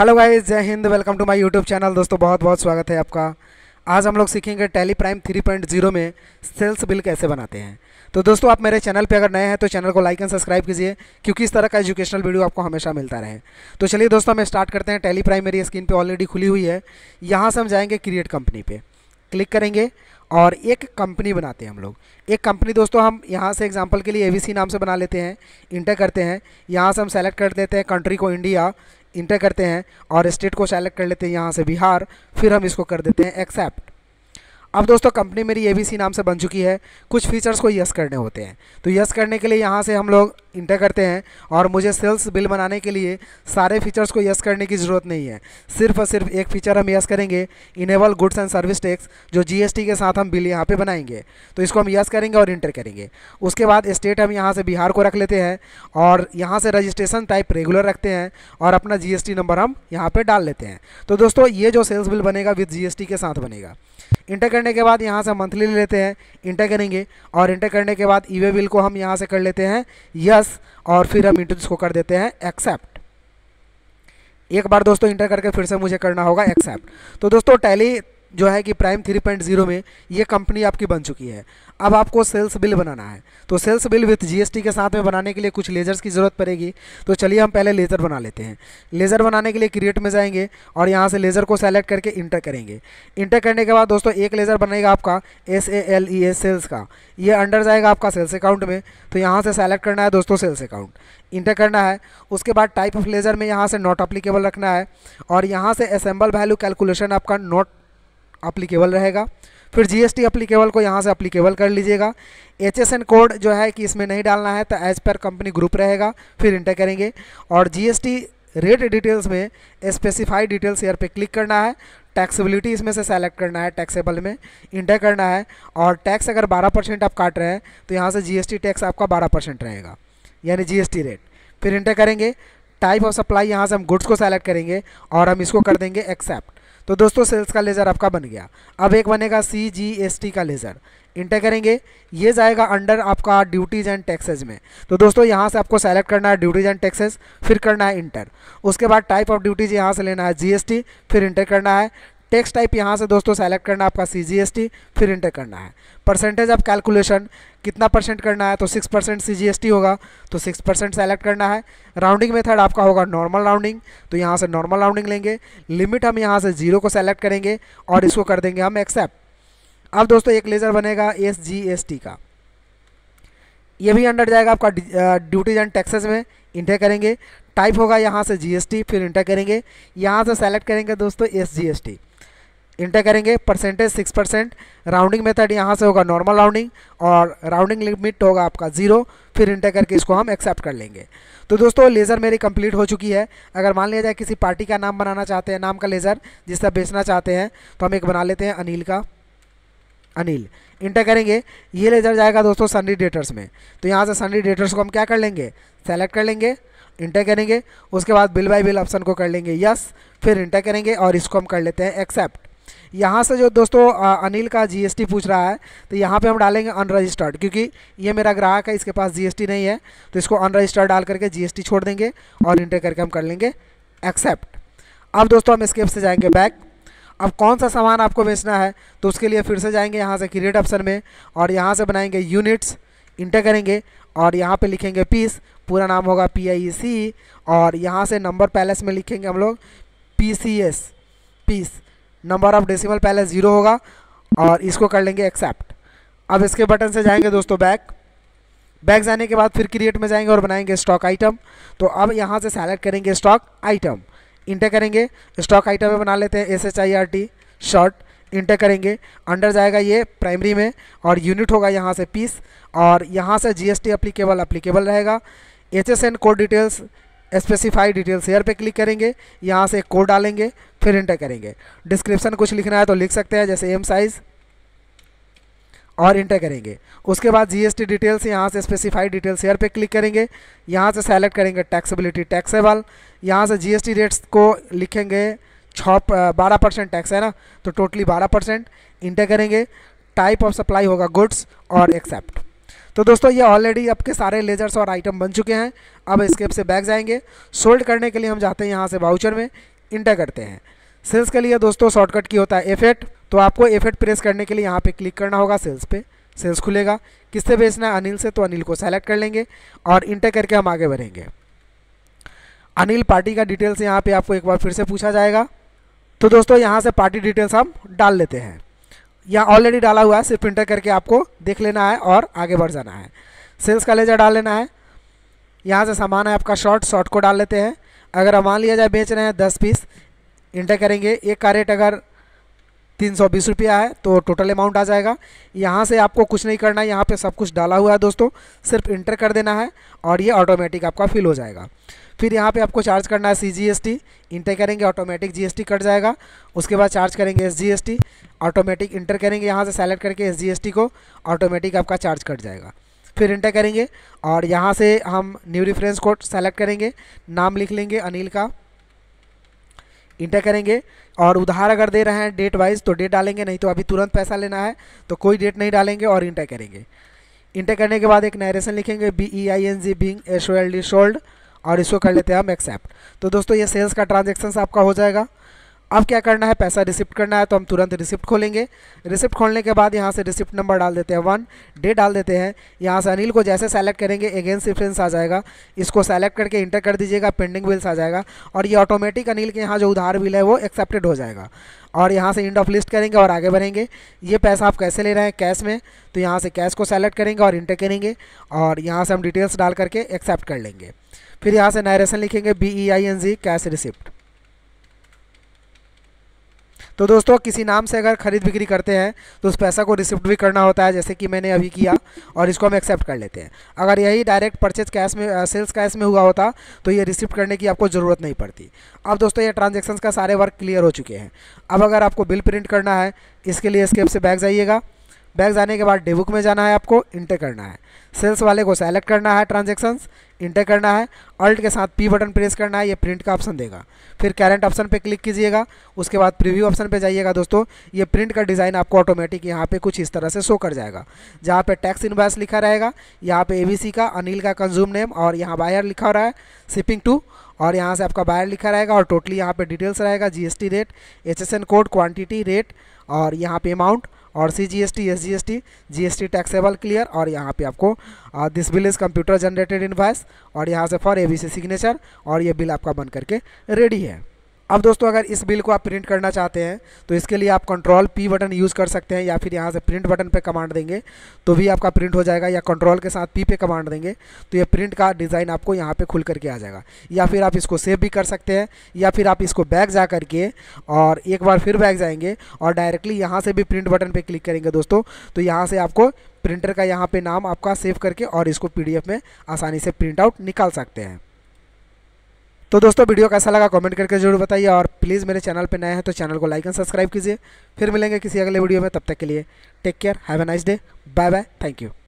hello guys जय हिंद welcome to my YouTube channel दोस्तों बहुत बहुत स्वागत है आपका आज हम लोग सीखेंगे टेली प्राइम 3.0 में सेल्स बिल कैसे बनाते हैं तो दोस्तों आप मेरे चैनल पे अगर नए हैं तो चैनल को लाइक एंड सब्सक्राइब कीजिए क्योंकि इस तरह का एजुकेशनल वीडियो आपको हमेशा मिलता रहे तो चलिए दोस्तों हम स्टार्ट करते हैं टेली प्राइम मेरी स्क्रीन पर ऑलरेडी खुली हुई है यहाँ से हम जाएंगे क्रिएट कंपनी पर क्लिक करेंगे और एक कंपनी बनाते हैं हम लोग एक कंपनी दोस्तों हम यहाँ से एग्जांपल के लिए एवीसी नाम से बना लेते हैं इंटर करते हैं यहाँ से हम सेलेक्ट कर देते हैं कंट्री को इंडिया इंटर करते हैं और स्टेट को सेलेक्ट कर लेते हैं यहाँ से बिहार फिर हम इसको कर देते हैं एक्सेप्ट अब दोस्तों कंपनी मेरी ए नाम से बन चुकी है कुछ फीचर्स को यस करने होते हैं तो यस करने के लिए यहाँ से हम लोग इंटर करते हैं और मुझे सेल्स बिल बनाने के लिए सारे फीचर्स को यस करने की ज़रूरत नहीं है सिर्फ और सिर्फ एक फीचर हम यस करेंगे enable goods and service tax जो जीएसटी के साथ हम बिल यहाँ पे बनाएंगे तो इसको हम यस करेंगे और इंटर करेंगे उसके बाद स्टेट हम यहाँ से बिहार को रख लेते हैं और यहाँ से रजिस्ट्रेशन टाइप रेगुलर रखते हैं और अपना जी नंबर हम यहाँ पर डाल लेते हैं तो दोस्तों ये जो सेल्स बिल बनेगा विथ जी के साथ बनेगा इंटर करने के बाद यहाँ से मंथली ले लेते हैं इंटर करेंगे और इंटर करने के बाद ई वे बिल को हम यहाँ से कर लेते हैं यस यस और फिर हम इंटर को कर देते हैं एक्सेप्ट एक बार दोस्तों इंटर करके फिर से मुझे करना होगा एक्सेप्ट तो दोस्तों टैली जो है कि प्राइम थ्री पॉइंट जीरो में ये कंपनी आपकी बन चुकी है अब आपको सेल्स बिल बनाना है तो सेल्स बिल विथ जीएसटी के साथ में बनाने के लिए कुछ लेजर्स की ज़रूरत पड़ेगी तो चलिए हम पहले लेज़र बना लेते हैं लेज़र बनाने के लिए क्रिएट में जाएंगे और यहाँ से लेज़र को सेलेक्ट करके इंटर करेंगे इंटर करने के बाद दोस्तों एक लेज़र बनेगा आपका S A L E S sales का ये अंडर जाएगा आपका सेल्स अकाउंट में तो यहाँ से सेलेक्ट करना है दोस्तों सेल्स अकाउंट इंटर करना है उसके बाद टाइप ऑफ लेज़र में यहाँ से नॉट अप्लीकेबल रखना है और यहाँ से असेंबल वैल्यू कैलकुलेशन आपका नॉट अप्लीकेबल रहेगा फिर जीएसटी अप्लीकेबल को यहाँ से अप्लीकेबल कर लीजिएगा एचएसएन कोड जो है कि इसमें नहीं डालना है तो एज पर कंपनी ग्रुप रहेगा फिर इंटर करेंगे और जीएसटी रेट डिटेल्स में स्पेसिफाइड डिटेल्स ईयर पे क्लिक करना है टैक्सेबिलिटी इसमें से सेलेक्ट करना है टैक्सेबल में इंटर करना है और टैक्स अगर 12 परसेंट आप काट रहे हैं तो यहाँ से जीएसटी टैक्स आपका 12 परसेंट रहेगा यानी जीएसटी रेट फिर इंटर करेंगे टाइप ऑफ सप्लाई यहाँ से हम गुड्स को सेलेक्ट करेंगे और हम इसको कर देंगे एक्सेप्ट तो दोस्तों सेल्स का लेज़र आपका बन गया अब एक बनेगा सी जी एस टी का लेज़र इंटर करेंगे ये जाएगा अंडर आपका ड्यूटीज़ एंड टैक्सेज में तो दोस्तों यहाँ से आपको सेलेक्ट करना है ड्यूटीज़ एंड टैक्सेज फिर करना है इंटर उसके बाद टाइप ऑफ ड्यूटीज़ यहाँ से लेना है जीएसटी फिर इंटर करना है टेक्स्ट टाइप यहाँ से दोस्तों सेलेक्ट करना आपका सी फिर इंटर करना है परसेंटेज ऑफ कैलकुलेशन कितना परसेंट करना है तो सिक्स परसेंट सी होगा तो सिक्स परसेंट सेलेक्ट करना है राउंडिंग मेथड आपका होगा नॉर्मल राउंडिंग तो यहाँ से नॉर्मल राउंडिंग लेंगे लिमिट हम यहाँ से जीरो को सेलेक्ट करेंगे और इसको कर देंगे हम एक्सेप्ट अब दोस्तों एक लेज़र बनेगा एस जी एस टी का ये भी अंडर जाएगा आपका ड्यूटीज एंड टैक्सेस में इंटर करेंगे टाइप होगा यहाँ से जीएसटी फिर इंटर करेंगे यहाँ से सेलेक्ट करेंगे दोस्तों S G S T enter करेंगे percentage six percent rounding method यहाँ से होगा नॉर्मल राउंडिंग और राउंडिंग लिमिट होगा आपका ज़ीरो फिर इंटर करके इसको हम एक्सेप्ट कर लेंगे तो दोस्तों लेज़र मेरी कंप्लीट हो चुकी है अगर मान लिया जाए किसी पार्टी का नाम बनाना चाहते हैं नाम का लेज़र जिससे बेचना चाहते हैं तो हम एक बना लेते हैं अनिल का अनिल इंटर करेंगे ये लेज़र जाएगा दोस्तों सनडी डेटर्स में तो यहाँ से सनडी डेटर्स को हम क्या कर लेंगे सेलेक्ट कर लेंगे इंटर करेंगे उसके बाद बिल बाय बिल ऑप्शन को कर लेंगे यस फिर इंटर करेंगे और इसको हम कर लेते हैं एक्सेप्ट यहाँ से जो दोस्तों अनिल का जीएसटी पूछ रहा है तो यहाँ पे हम डालेंगे अनरजिस्टर्ड क्योंकि ये मेरा ग्राहक है इसके पास जीएसटी नहीं है तो इसको अनरजिस्टर्ड डाल करके जीएसटी छोड़ देंगे और इंटर करके हम कर लेंगे एक्सेप्ट अब दोस्तों हम स्केप से जाएंगे बैक अब कौन सा सामान आपको बेचना है तो उसके लिए फिर से जाएंगे यहाँ से क्रिएट ऑप्शन में और यहाँ से बनाएंगे यूनिट्स इंटर करेंगे और यहाँ पे लिखेंगे पीस पूरा नाम होगा पी आई सी और यहाँ से नंबर पैलेस में लिखेंगे हम लोग P C S piece number of decimal पहले ज़ीरो होगा और इसको कर लेंगे एक्सेप्ट अब इसके बटन से जाएंगे दोस्तों बैक बैक जाने के बाद फिर क्रिएट में जाएंगे और बनाएंगे स्टॉक आइटम तो अब यहाँ से सेलेक्ट करेंगे स्टॉक आइटम इंटर करेंगे स्टॉक आइटम में बना लेते हैं S H I R T short enter करेंगे अंडर जाएगा ये प्राइमरी में और यूनिट होगा यहाँ से पीस और यहाँ से जीएसटी अप्लीकेबल अप्लीकेबल रहेगा H S N code details specify details here पे क्लिक करेंगे यहाँ से एक कोड डालेंगे फिर इंटर करेंगे डिस्क्रिप्शन कुछ लिखना है तो लिख सकते हैं जैसे एम साइज़ और इंटर करेंगे उसके बाद जीएसटी डिटेल्स यहाँ से स्पेसिफाइड डिटेल्स हेयर पे क्लिक करेंगे यहाँ से सेलेक्ट करेंगे टैक्सेबिलिटी टैक्सेबल यहाँ से जीएसटी रेट्स को लिखेंगे छः बारह परसेंट टैक्स है ना तो टोटली बारह परसेंट इंटर करेंगे टाइप ऑफ सप्लाई होगा गुड्स और एक्सेप्ट तो दोस्तों ये ऑलरेडी आपके सारे लेजर्स और आइटम बन चुके हैं अब स्केप से बैग जाएंगे सोल्ड करने के लिए हम जाते हैं यहाँ से बाउचर में इंटर करते हैं सेल्स के लिए दोस्तों शॉर्टकट की होता है एफेट तो आपको एफेट प्रेस करने के लिए यहाँ पे क्लिक करना होगा सेल्स पे सेल्स खुलेगा किससे बेचना है अनिल से तो अनिल को सेलेक्ट कर लेंगे और इंटर करके हम आगे बढ़ेंगे अनिल पार्टी का डिटेल्स यहाँ पे आपको एक बार फिर से पूछा जाएगा तो दोस्तों यहाँ से पार्टी डिटेल्स हम डाल लेते हैं या ऑलरेडी डाला हुआ है सिर्फ इंटर करके आपको देख लेना है और आगे बढ़ जाना है सेल्स का लेजर डाल लेना है यहाँ से सामान है आपका शॉर्ट शॉर्ट को डाल लेते हैं अगर हम मान लिया जाए बेच रहे हैं दस पीस इंटर करेंगे एक का रेट अगर तीन सौ बीस रुपया है तो टोटल अमाउंट आ जाएगा यहाँ से आपको कुछ नहीं करना है यहाँ पे सब कुछ डाला हुआ है दोस्तों सिर्फ इंटर कर देना है और ये ऑटोमेटिक आपका फिल हो जाएगा फिर यहाँ पे आपको चार्ज करना है C G S T enter करेंगे automatic G S T cut जाएगा उसके बाद चार्ज करेंगे S G S T automatic enter करेंगे यहाँ से सेलेक्ट करके एस जी एस टी को ऑटोमेटिक आपका चार्ज कट जाएगा फिर इंटर करेंगे और यहाँ से हम न्यू रिफरेंस कोड सेलेक्ट करेंगे नाम लिख लेंगे अनिल का इंटर करेंगे और उधार अगर दे रहे हैं डेट वाइज तो डेट डालेंगे नहीं तो अभी तुरंत पैसा लेना है तो कोई डेट नहीं डालेंगे और इंटर करेंगे इंटर करने के बाद एक नरेशन लिखेंगे B E I N G being S O L D sold और इसको कर लेते हैं हम एक्सेप्ट तो दोस्तों ये सेल्स का ट्रांजेक्शन आपका हो जाएगा अब क्या करना है पैसा रिसिप्ट करना है तो हम तुरंत रिसिप्ट खोलेंगे रिसिप्ट खोलने के बाद यहाँ से रिसिप्ट नंबर डाल देते हैं वन डे डाल देते हैं यहाँ से अनिल को जैसे सेलेक्ट करेंगे अगेंस्ट रिफरेंस आ जाएगा इसको सेलेक्ट करके इंटर कर दीजिएगा पेंडिंग बिल्स आ जाएगा और ये ऑटोमेटिक अनिल के यहाँ जो उधार बिल है वो एक्सेप्टेड हो जाएगा और यहाँ से इंड ऑफ लिस्ट करेंगे और आगे बढ़ेंगे ये पैसा आप कैसे ले रहे हैं कैश में तो यहाँ से कैश को सेलेक्ट करेंगे और इंटर करेंगे और यहाँ से हम डिटेल्स डाल करके एक्सेप्ट कर लेंगे फिर यहाँ से नरेशन लिखेंगे B E I N G cash receipt तो दोस्तों किसी नाम से अगर ख़रीद बिक्री करते हैं तो उस पैसा को रिसिप्ट भी करना होता है जैसे कि मैंने अभी किया और इसको हम एक्सेप्ट कर लेते हैं अगर यही डायरेक्ट परचेज कैश में सेल्स कैश में हुआ होता तो ये रिसिप्ट करने की आपको ज़रूरत नहीं पड़ती अब दोस्तों ये ट्रांजेक्शन का सारे वर्क क्लियर हो चुके हैं अब अगर आपको बिल प्रिंट करना है इसके लिए स्केप से बैग जाइएगा बैग जाने के बाद डेबुक में जाना है आपको इंटर करना है सेल्स वाले को सेलेक्ट करना है ट्रांजेक्शन्स इंटर करना है अल्ट के साथ पी बटन प्रेस करना है ये प्रिंट का ऑप्शन देगा फिर कैरेंट ऑप्शन पे क्लिक कीजिएगा उसके बाद प्रीव्यू ऑप्शन पे जाइएगा दोस्तों ये प्रिंट का डिज़ाइन आपको ऑटोमेटिक यहाँ पे कुछ इस तरह से शो कर जाएगा जहाँ पे टैक्स इन्वास लिखा रहेगा यहाँ पे ए का अनिल का कंज्यूम नेम और यहाँ बायर लिखा हो रहा है शिपिंग टू और यहाँ से आपका बायर लिखा रहेगा और टोटली यहाँ पर डिटेल्स रहेगा G rate H code quantity rate और यहाँ पे अमाउंट और C G S T S G S T G S T taxable clear और यहाँ पे आपको this bill is computer generated invoice और यहाँ से for A B C signature और ये बिल आपका बन करके रेडी है अब दोस्तों अगर इस बिल को आप प्रिंट करना चाहते हैं तो इसके लिए आप कंट्रोल पी बटन यूज़ कर सकते हैं या फिर यहाँ से प्रिंट बटन पे कमांड देंगे तो भी आपका प्रिंट हो जाएगा या कंट्रोल के साथ पी पे कमांड देंगे तो ये प्रिंट का डिज़ाइन आपको यहाँ पे खुल करके आ जाएगा या फिर आप इसको सेव भी कर सकते हैं या फिर आप इसको बैग जा करके और एक बार फिर बैग जाएंगे और डायरेक्टली यहाँ से भी प्रिंट बटन पर क्लिक करेंगे दोस्तों तो यहाँ से आपको प्रिंटर का यहाँ पर नाम आपका सेव करके और इसको पी में आसानी से प्रिंट आउट निकाल सकते हैं तो दोस्तों वीडियो कैसा लगा कमेंट करके जरूर बताइए और प्लीज़ मेरे चैनल पर नए हैं तो चैनल को लाइक एंड सब्सक्राइब कीजिए फिर मिलेंगे किसी अगले वीडियो में तब तक के लिए take care have a nice day bye bye thank you